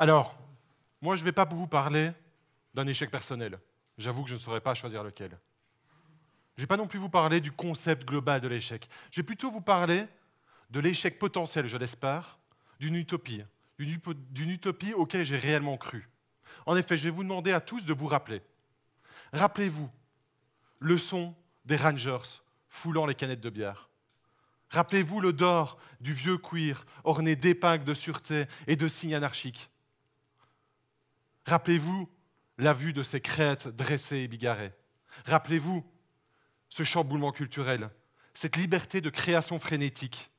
Alors, moi, je ne vais pas vous parler d'un échec personnel. J'avoue que je ne saurais pas choisir lequel. Je ne vais pas non plus vous parler du concept global de l'échec. Je vais plutôt vous parler de l'échec potentiel, je l'espère, d'une utopie, d'une utopie auquel j'ai réellement cru. En effet, je vais vous demander à tous de vous rappeler. Rappelez-vous le son des Rangers foulant les canettes de bière. Rappelez-vous le d'or du vieux cuir orné d'épingles de sûreté et de signes anarchiques. Rappelez-vous la vue de ces crêtes dressées et bigarrées. Rappelez-vous ce chamboulement culturel, cette liberté de création frénétique,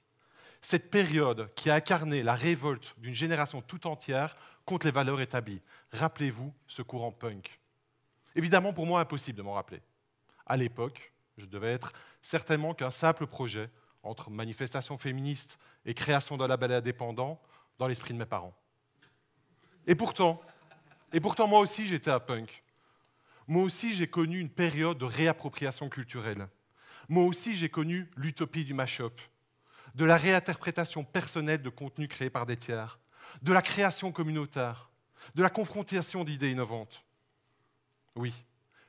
cette période qui a incarné la révolte d'une génération tout entière contre les valeurs établies. Rappelez-vous ce courant punk. Évidemment, pour moi, impossible de m'en rappeler. À l'époque, je devais être certainement qu'un simple projet entre manifestation féministe et création d'un label indépendant dans l'esprit de mes parents. Et pourtant, et pourtant, moi aussi, j'étais à punk. Moi aussi, j'ai connu une période de réappropriation culturelle. Moi aussi, j'ai connu l'utopie du mashup, de la réinterprétation personnelle de contenus créés par des tiers, de la création communautaire, de la confrontation d'idées innovantes. Oui,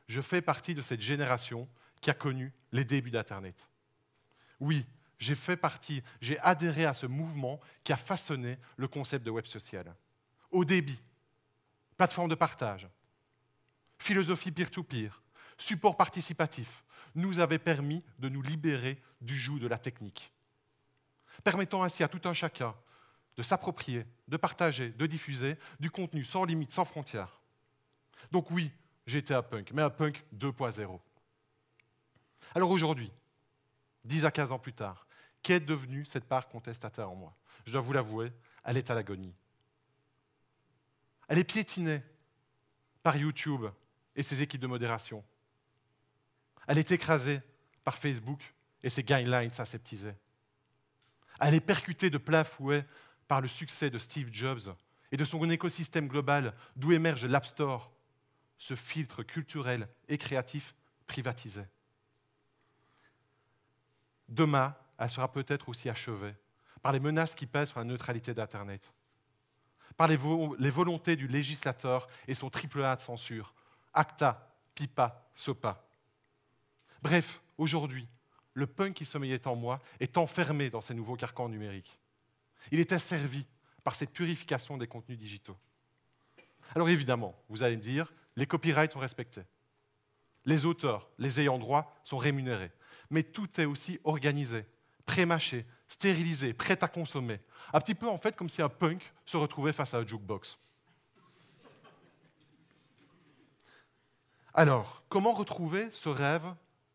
je fais partie de cette génération qui a connu les débuts d'Internet. Oui, j'ai fait partie, j'ai adhéré à ce mouvement qui a façonné le concept de web social. Au débit, plateforme de partage, philosophie peer-to-peer, support participatif, nous avait permis de nous libérer du joug de la technique, permettant ainsi à tout un chacun de s'approprier, de partager, de diffuser du contenu sans limite, sans frontières. Donc oui, j'étais un punk, mais un punk 2.0. Alors aujourd'hui, 10 à 15 ans plus tard, qu'est devenue cette part contestataire en moi Je dois vous l'avouer, elle est à l'agonie. Elle est piétinée par YouTube et ses équipes de modération. Elle est écrasée par Facebook et ses guidelines aseptisés. Elle est percutée de plein fouet par le succès de Steve Jobs et de son écosystème global d'où émerge l'App Store, ce filtre culturel et créatif privatisé. Demain, elle sera peut-être aussi achevée par les menaces qui pèsent sur la neutralité d'Internet par les, volontés du législateur et son triple A de censure, acta, pipa, sopa. Bref, aujourd'hui, le punk qui sommeillait en moi est enfermé dans ces nouveaux carcans numériques. Il est asservi par cette purification des contenus digitaux. Alors évidemment, vous allez me dire, les copyrights sont respectés. Les auteurs, les ayants droit sont rémunérés. Mais tout est aussi organisé, prémâché, stérilisé, prêt à consommer. Un petit peu en fait comme si un punk se retrouvait face à un jukebox. Alors, comment retrouver ce rêve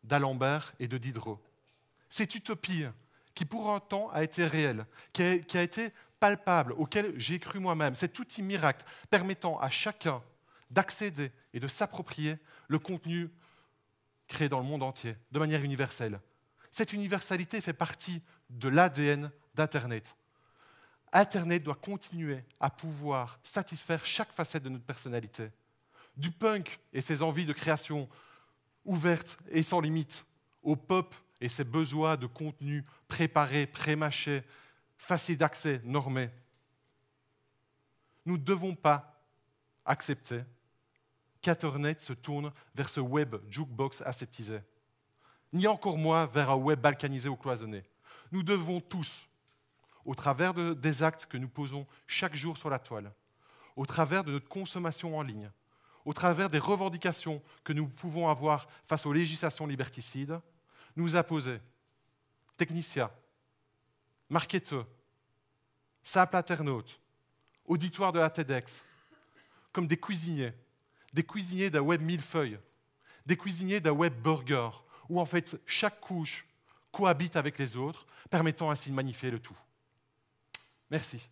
d'Alembert et de Diderot Cette utopie qui pour un temps a été réelle, qui a été palpable, auquel j'ai cru moi-même, cet outil miracle permettant à chacun d'accéder et de s'approprier le contenu créé dans le monde entier, de manière universelle. Cette universalité fait partie de l'ADN d'Internet. Internet doit continuer à pouvoir satisfaire chaque facette de notre personnalité. Du punk et ses envies de création ouverte et sans limite, au pop et ses besoins de contenu préparé, prémâché, facile d'accès, normé. Nous ne devons pas accepter qu'Internet se tourne vers ce web jukebox aseptisé, ni encore moins vers un web balkanisé ou cloisonné nous devons tous, au travers des actes que nous posons chaque jour sur la toile, au travers de notre consommation en ligne, au travers des revendications que nous pouvons avoir face aux législations liberticides, nous apposer techniciens, marketeurs, simples internautes, auditoires de la TEDx, comme des cuisiniers, des cuisiniers d'un web millefeuille, des cuisiniers d'un web burger, où en fait chaque couche cohabite avec les autres, permettant ainsi de manifester le tout. Merci.